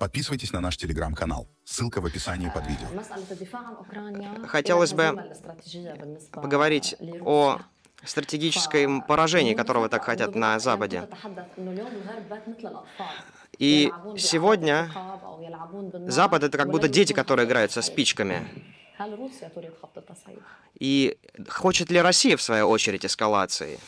Подписывайтесь на наш телеграм-канал. Ссылка в описании под видео. Хотелось бы поговорить о стратегическом поражении, которого так хотят на Западе. И сегодня Запад — это как будто дети, которые играют со спичками. И хочет ли Россия, в свою очередь, эскалации?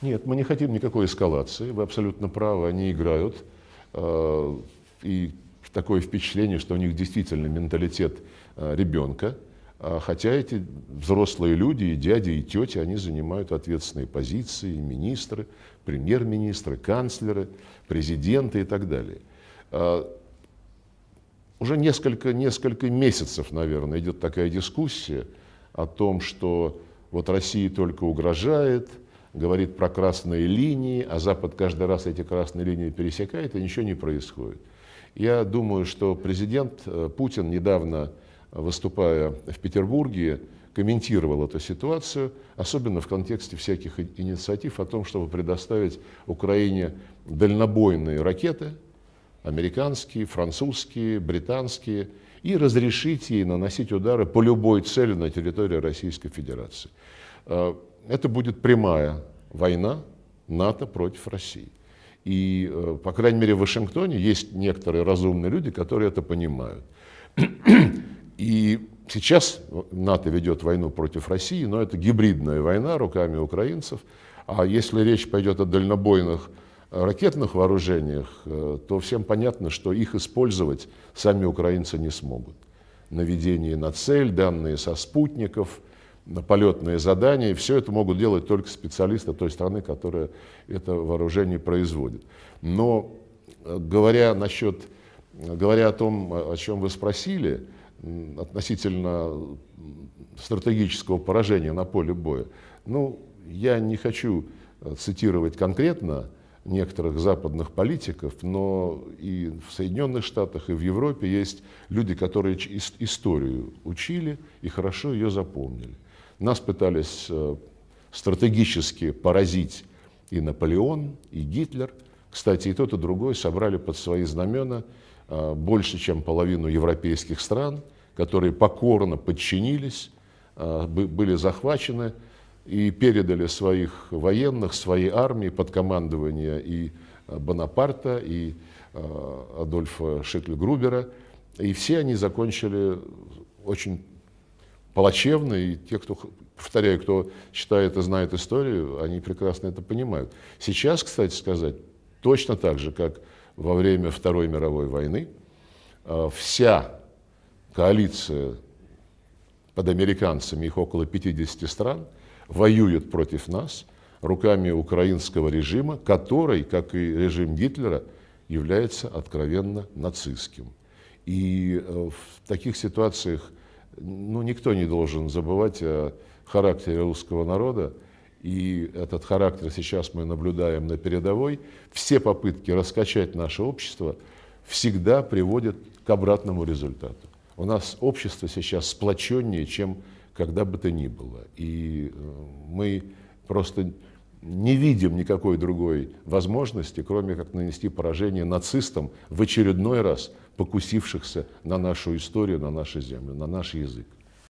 Нет, мы не хотим никакой эскалации. Вы абсолютно правы, они играют а, и такое впечатление, что у них действительно менталитет э, ребенка, а хотя эти взрослые люди, и дяди, и тети, они занимают ответственные позиции, министры, премьер-министры, канцлеры, президенты и так далее. А уже несколько, несколько месяцев, наверное, идет такая дискуссия о том, что вот Россия только угрожает, говорит про красные линии, а Запад каждый раз эти красные линии пересекает, и ничего не происходит. Я думаю, что президент э, Путин, недавно э, выступая в Петербурге, комментировал эту ситуацию, особенно в контексте всяких инициатив о том, чтобы предоставить Украине дальнобойные ракеты, американские, французские, британские, и разрешить ей наносить удары по любой цели на территории Российской Федерации. Э, это будет прямая война НАТО против России. И, э, по крайней мере, в Вашингтоне есть некоторые разумные люди, которые это понимают. И сейчас НАТО ведет войну против России, но это гибридная война руками украинцев. А если речь пойдет о дальнобойных э, ракетных вооружениях, э, то всем понятно, что их использовать сами украинцы не смогут. Наведение на цель, данные со спутников – полетные задания. и Все это могут делать только специалисты той страны, которая это вооружение производит. Но э, говоря насчет, говоря о том, о чем вы спросили, относительно стратегического поражения на поле боя, ну, я не хочу э, цитировать конкретно некоторых западных политиков, но и в Соединенных Штатах, и в Европе есть люди, которые историю учили и хорошо ее запомнили. Нас пытались э, стратегически поразить и Наполеон, и Гитлер. Кстати, и тот, и другой собрали под свои знамена э, больше, чем половину европейских стран, которые покорно подчинились, э, были захвачены и передали своих военных, свои армии под командование и Бонапарта, и Адольфа Шитльгрубера. И все они закончили очень плачевны, и те, кто, повторяю, кто читает и знает историю, они прекрасно это понимают. Сейчас, кстати сказать, точно так же, как во время Второй мировой войны, а, вся коалиция под американцами, их около 50 стран, воюет против нас руками украинского режима, который, как и режим Гитлера, является откровенно нацистским. И э, в таких ситуациях ну, никто не должен забывать о характере русского народа, и этот характер сейчас мы наблюдаем на передовой. Все попытки раскачать наше общество всегда приводят к обратному результату. У нас общество сейчас сплоченнее, чем когда бы то ни было. И э, мы просто не видим никакой другой возможности, кроме как нанести поражение нацистам в очередной раз покусившихся на нашу историю, на нашу землю, на наш язык.